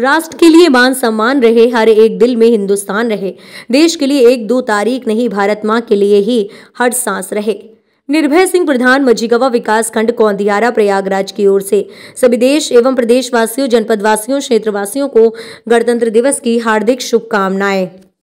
राष्ट्र के लिए मान सम्मान रहे हर एक दिल में हिंदुस्तान रहे देश के लिए एक दो तारीख नहीं भारत माँ के लिए ही हर सांस रहे निर्भय सिंह प्रधान मझीगवा विकास खंड कौंदियारा प्रयागराज की ओर से सभी देश एवं प्रदेशवासियों जनपदवासियों क्षेत्रवासियों को गणतंत्र दिवस की हार्दिक शुभकामनाएं